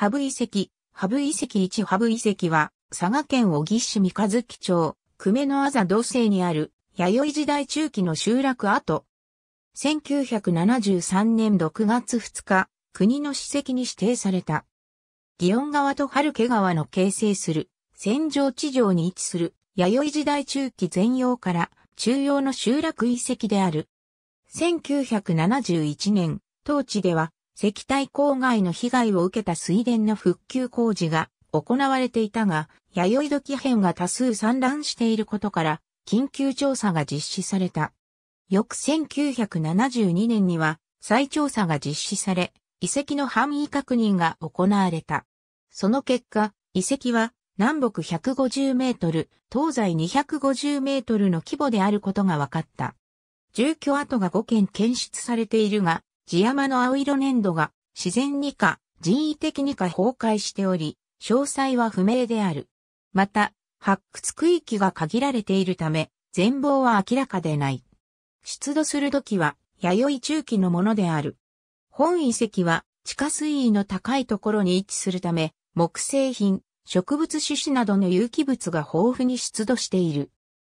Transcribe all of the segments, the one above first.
ハブ遺跡、ハブ遺跡1ハブ遺跡は、佐賀県小木市三日月町、久米のあざ同性にある、弥生時代中期の集落跡。1973年6月2日、国の史跡に指定された。祇園川と春毛川の形成する、戦場地上に位置する、弥生時代中期前洋から中洋の集落遺跡である。1971年、当地では石体郊外の被害を受けた水田の復旧工事が行われていたが、弥生土器片が多数散乱していることから、緊急調査が実施された。翌1972年には再調査が実施され、遺跡の範囲確認が行われた。その結果、遺跡は南北150メートル、東西250メートルの規模であることが分かった。住居跡が5件検出されているが、地山の青色粘土が自然にか人為的にか崩壊しており、詳細は不明である。また、発掘区域が限られているため、全貌は明らかでない。出土する土器は、弥生中期のものである。本遺跡は、地下水位の高いところに位置するため、木製品、植物種子などの有機物が豊富に出土している。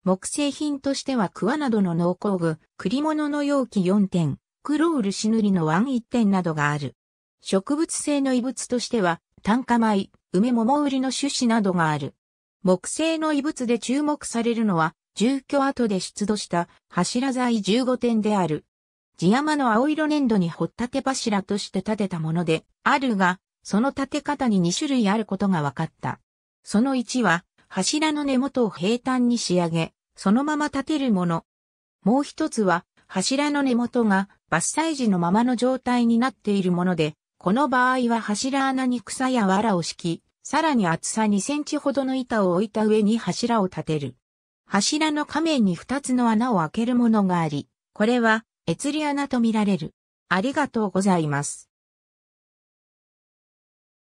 木製品としては桑などの農工具、栗物の容器4点、クロールシヌリのワン一点などがある。植物性の異物としては、炭化米、梅桃売りの種子などがある。木製の異物で注目されるのは、住居跡で出土した柱材15点である。地山の青色粘土に掘ったて柱として建てたものであるが、その建て方に2種類あることが分かった。その1は、柱の根元を平坦に仕上げ、そのまま建てるもの。もう一つは、柱の根元が伐採時のままの状態になっているもので、この場合は柱穴に草や藁を敷き、さらに厚さ2センチほどの板を置いた上に柱を立てる。柱の下面に2つの穴を開けるものがあり、これは、越り穴とみられる。ありがとうございます。